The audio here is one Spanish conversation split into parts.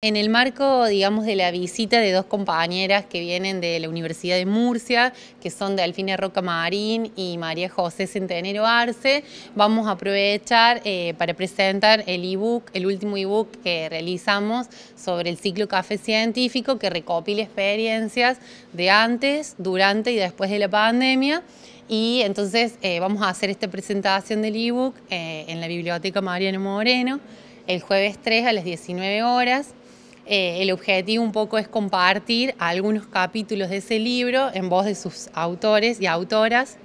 En el marco, digamos, de la visita de dos compañeras que vienen de la Universidad de Murcia, que son Delfina Roca Marín y María José Centenero Arce, vamos a aprovechar eh, para presentar el ebook, el último ebook que realizamos sobre el ciclo café científico que recopila experiencias de antes, durante y después de la pandemia. Y entonces eh, vamos a hacer esta presentación del ebook book eh, en la Biblioteca Mariano Moreno el jueves 3 a las 19 horas. Eh, el objetivo un poco es compartir algunos capítulos de ese libro en voz de sus autores y autoras.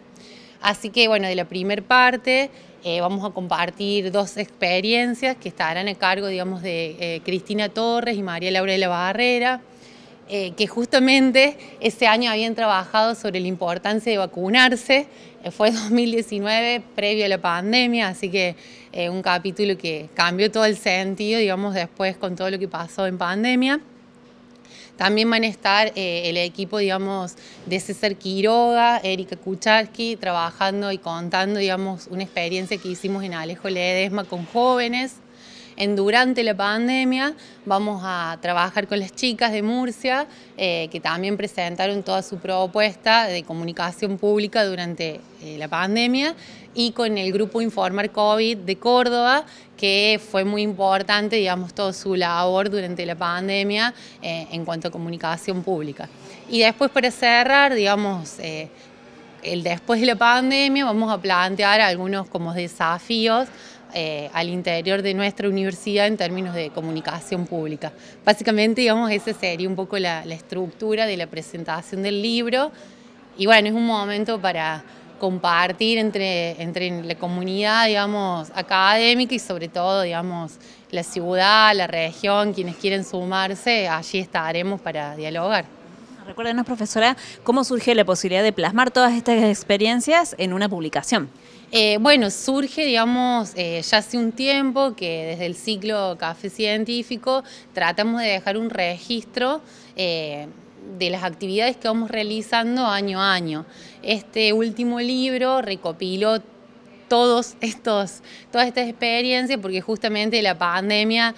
Así que bueno, de la primera parte eh, vamos a compartir dos experiencias que estarán a cargo, digamos, de eh, Cristina Torres y María Laura de la Barrera. Eh, que justamente ese año habían trabajado sobre la importancia de vacunarse. Eh, fue 2019, previo a la pandemia, así que eh, un capítulo que cambió todo el sentido, digamos, después con todo lo que pasó en pandemia. También van a estar el equipo, digamos, de César Quiroga, Erika Kucharski, trabajando y contando, digamos, una experiencia que hicimos en Alejo Ledesma con jóvenes en durante la pandemia vamos a trabajar con las chicas de Murcia, eh, que también presentaron toda su propuesta de comunicación pública durante eh, la pandemia, y con el grupo Informar COVID de Córdoba, que fue muy importante, digamos, toda su labor durante la pandemia eh, en cuanto a comunicación pública. Y después para cerrar, digamos, después de la pandemia vamos a plantear algunos como desafíos eh, al interior de nuestra universidad en términos de comunicación pública. Básicamente, digamos, esa sería un poco la, estructura de la presentación del libro. Y bueno, es un momento para compartir entre, entre la comunidad, digamos, académica y sobre todo, digamos, la ciudad, la región, quienes quieren sumarse, allí estaremos para dialogar. Recuérdenos, profesora, cómo surge la posibilidad de plasmar todas estas experiencias en una publicación. Eh, bueno, surge, digamos, eh, ya hace un tiempo que desde el ciclo Café Científico tratamos de dejar un registro eh, de las actividades que vamos realizando año a año. Este último libro recopiló todos estos, todas estas experiencias, porque justamente la pandemia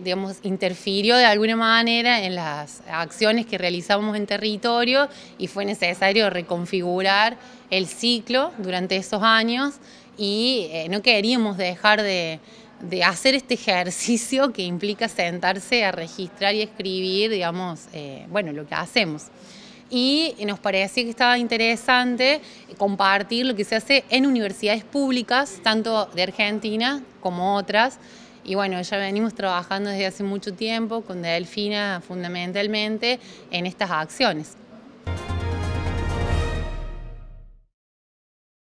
digamos, interfirió de alguna manera en las acciones que realizábamos en territorio y fue necesario reconfigurar el ciclo durante esos años y eh, no queríamos dejar de, hacer este ejercicio que implica sentarse a registrar y escribir, digamos, eh, bueno, lo que hacemos y nos parecía que estaba interesante compartir lo que se hace en universidades públicas, tanto de Argentina como otras. Y bueno, ya venimos trabajando desde hace mucho tiempo con Delfina fundamentalmente en estas acciones.